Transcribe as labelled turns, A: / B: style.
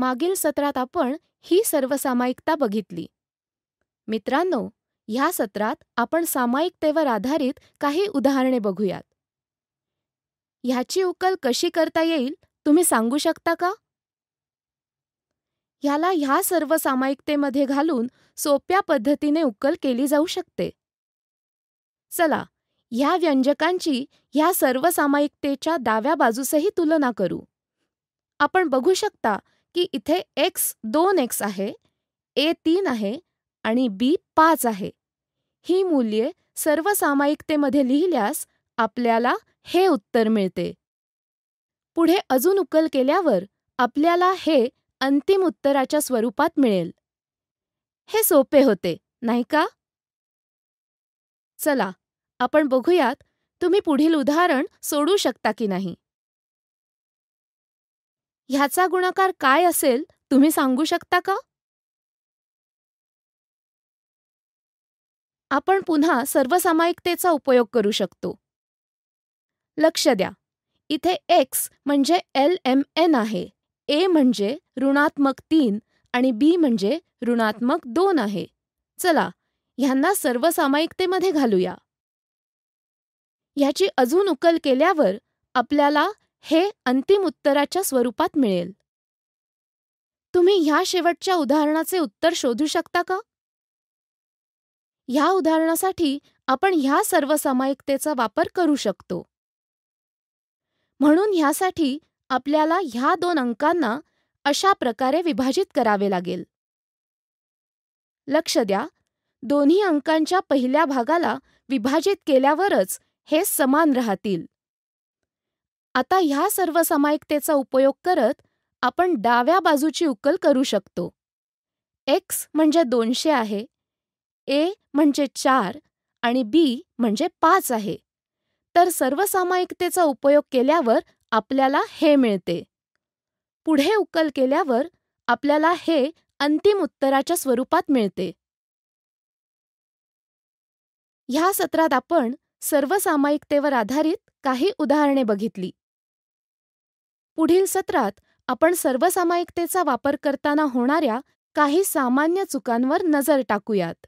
A: मागील सत्रात आपण ही सर्वसामायिकता बघितली मित्रांनो ह्या सत्रात आपण सामायिकतेवर आधारित काही उदाहरणे बघूयात ह्याची उकल कशी करता येईल तुम्ही सांगू शकता का ह्याला ह्या सर्व सामायिकतेमध्ये घालून सोप्या पद्धतीने उकल केली जाऊ शकते चला ह्या व्यंजकांची ह्या सर्वसामायिकतेच्या दाव्या डाव्या बाजूसही तुलना करू आपण बघू शकता की इथे एक्स दोन एक्स आहे ए तीन आहे आणि बी पाच आहे ही मूल्ये सर्वसामायिकतेमध्ये लिहिल्यास आपल्याला हे उत्तर मिळते पुढे अजून उकल केल्यावर आपल्याला हे अंतिम उत्तराच्या स्वरूपात मिळेल हे सोपे होते नाही का चला आपण बघूयात तुम्ही पुढील उदाहरण सोडू शकता की नाही ह्याचा गुणाकार काय असेल तुम्ही सांगू शकता का आपण पुन्हा सर्वसामायिकतेचा उपयोग करू शकतो लक्ष द्या इथे एक्स म्हणजे एल एम एन आहे ए म्हणजे ऋणात्मक तीन आणि बी म्हणजे ऋणात्मक दोन आहे चला ह्यांना सर्वसामायिकतेमध्ये घालूया ह्याची अजून उकल केल्यावर आपल्याला हे अंतिम उत्तराच्या स्वरूपात मिळेल तुम्ही ह्या शेवटच्या उदाहरणाचे उत्तर शोधू शकता का ह्या उदाहरणासाठी आपण ह्या सर्वसामायिकतेचा वापर करू शकतो म्हणून ह्यासाठी आपल्याला ह्या दोन अंकांना अशा प्रकारे विभाजित करावे लागेल लक्ष द्या दोन्ही अंकांच्या पहिल्या भागाला विभाजित केल्यावरच हे समान राहतील आता ह्या सर्वसामायिकतेचा उपयोग करत आपण डाव्या बाजूची उकल करू शकतो एक्स म्हणजे दोनशे आहे ए म्हणजे चार आणि बी म्हणजे पाच आहे तर सर्वसामायिकतेचा उपयोग केल्यावर आपल्याला हे मिळते पुढे उकल केल्यावर आपल्याला हे अंतिम उत्तराच्या स्वरूपात मिळते ह्या सत्रात आपण सर्वसामायिकतेवर आधारित काही उदाहरणे बघितली पुढील सत्रात आपण सर्वसामायिकतेचा वापर करताना होणाऱ्या काही सामान्य चुकांवर नजर टाकूयात